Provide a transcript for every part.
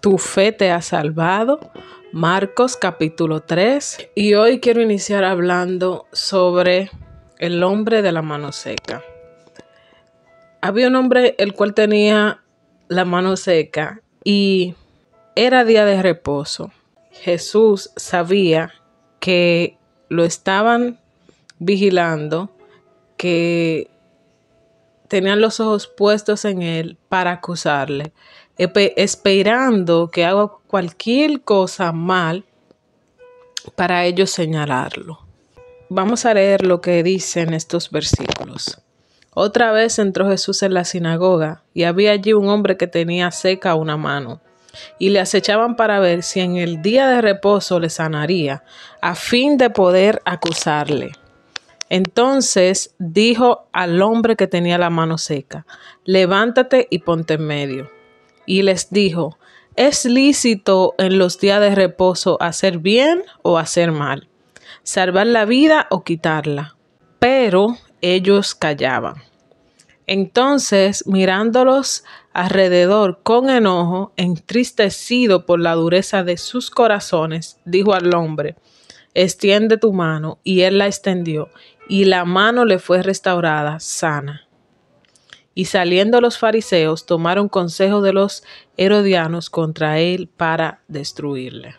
Tu fe te ha salvado. Marcos capítulo 3. Y hoy quiero iniciar hablando sobre el hombre de la mano seca. Había un hombre el cual tenía la mano seca y era día de reposo. Jesús sabía que lo estaban vigilando, que tenían los ojos puestos en él para acusarle esperando que haga cualquier cosa mal para ellos señalarlo. Vamos a leer lo que dicen estos versículos. Otra vez entró Jesús en la sinagoga y había allí un hombre que tenía seca una mano y le acechaban para ver si en el día de reposo le sanaría, a fin de poder acusarle. Entonces dijo al hombre que tenía la mano seca, levántate y ponte en medio y les dijo, ¿es lícito en los días de reposo hacer bien o hacer mal? ¿Salvar la vida o quitarla? Pero ellos callaban. Entonces, mirándolos alrededor con enojo, entristecido por la dureza de sus corazones, dijo al hombre, extiende tu mano, y él la extendió, y la mano le fue restaurada sana. Y saliendo los fariseos, tomaron consejo de los herodianos contra él para destruirle.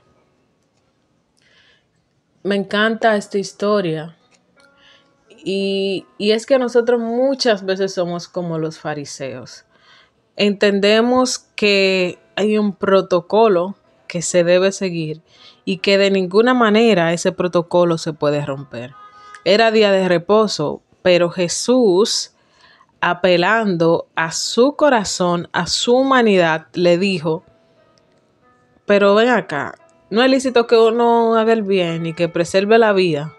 Me encanta esta historia. Y, y es que nosotros muchas veces somos como los fariseos. Entendemos que hay un protocolo que se debe seguir y que de ninguna manera ese protocolo se puede romper. Era día de reposo, pero Jesús apelando a su corazón, a su humanidad, le dijo, pero ven acá, no es lícito que uno haga el bien y que preserve la vida.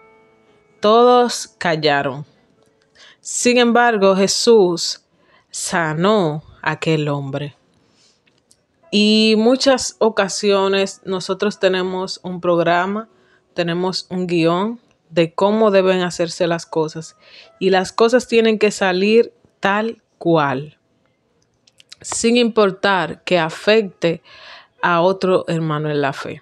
Todos callaron. Sin embargo, Jesús sanó a aquel hombre. Y muchas ocasiones nosotros tenemos un programa, tenemos un guión de cómo deben hacerse las cosas. Y las cosas tienen que salir tal cual, sin importar que afecte a otro hermano en la fe.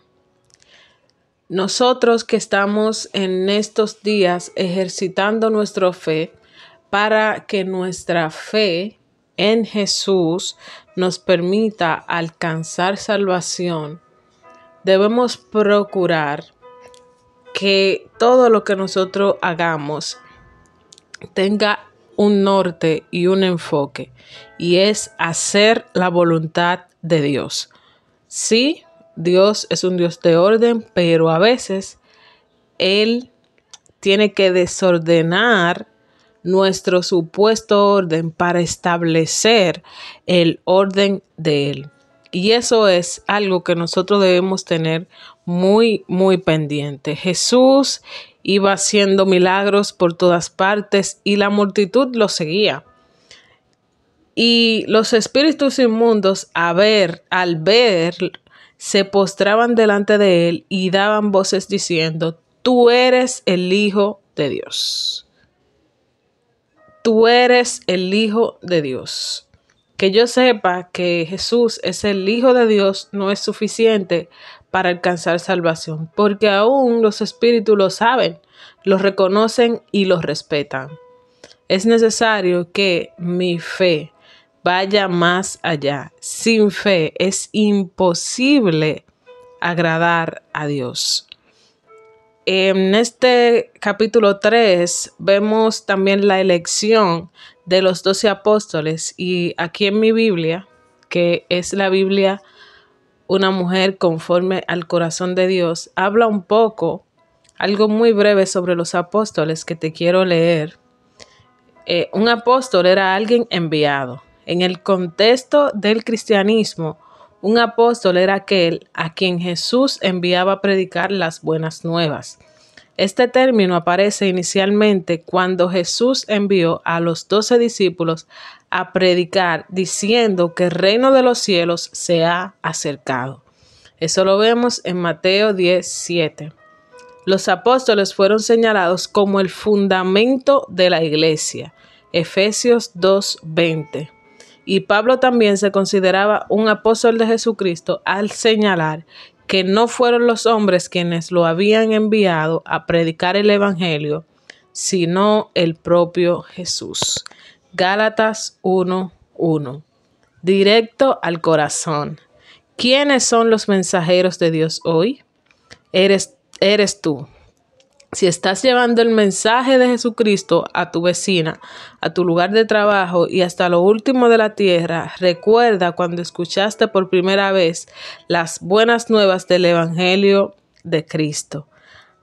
Nosotros que estamos en estos días ejercitando nuestra fe para que nuestra fe en Jesús nos permita alcanzar salvación, debemos procurar que todo lo que nosotros hagamos tenga un norte y un enfoque, y es hacer la voluntad de Dios. Sí, Dios es un Dios de orden, pero a veces Él tiene que desordenar nuestro supuesto orden para establecer el orden de Él. Y eso es algo que nosotros debemos tener muy, muy pendiente. Jesús iba haciendo milagros por todas partes y la multitud lo seguía. Y los espíritus inmundos, a ver, al ver, se postraban delante de él y daban voces diciendo, tú eres el Hijo de Dios. Tú eres el Hijo de Dios. Que yo sepa que Jesús es el Hijo de Dios no es suficiente para alcanzar salvación, porque aún los espíritus lo saben, lo reconocen y lo respetan. Es necesario que mi fe vaya más allá. Sin fe es imposible agradar a Dios. En este capítulo 3 vemos también la elección de los doce apóstoles y aquí en mi Biblia, que es la Biblia Una mujer conforme al corazón de Dios, habla un poco, algo muy breve sobre los apóstoles que te quiero leer. Eh, un apóstol era alguien enviado. En el contexto del cristianismo, un apóstol era aquel a quien Jesús enviaba a predicar las buenas nuevas este término aparece inicialmente cuando Jesús envió a los doce discípulos a predicar diciendo que el reino de los cielos se ha acercado. Eso lo vemos en Mateo 17. Los apóstoles fueron señalados como el fundamento de la iglesia, Efesios 2.20. Y Pablo también se consideraba un apóstol de Jesucristo al señalar que no fueron los hombres quienes lo habían enviado a predicar el Evangelio, sino el propio Jesús. Gálatas 1:1. Directo al corazón. ¿Quiénes son los mensajeros de Dios hoy? Eres, eres tú. Si estás llevando el mensaje de Jesucristo a tu vecina, a tu lugar de trabajo y hasta lo último de la tierra, recuerda cuando escuchaste por primera vez las buenas nuevas del Evangelio de Cristo.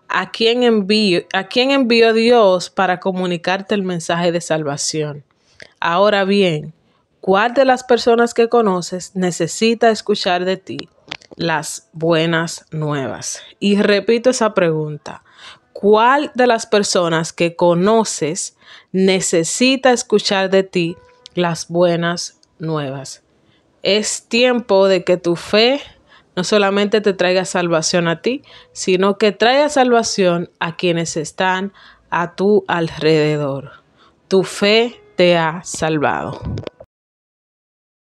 ¿A quién envió, a envió Dios para comunicarte el mensaje de salvación? Ahora bien, ¿cuál de las personas que conoces necesita escuchar de ti? las buenas nuevas? Y repito esa pregunta. ¿Cuál de las personas que conoces necesita escuchar de ti las buenas nuevas? Es tiempo de que tu fe no solamente te traiga salvación a ti, sino que traiga salvación a quienes están a tu alrededor. Tu fe te ha salvado.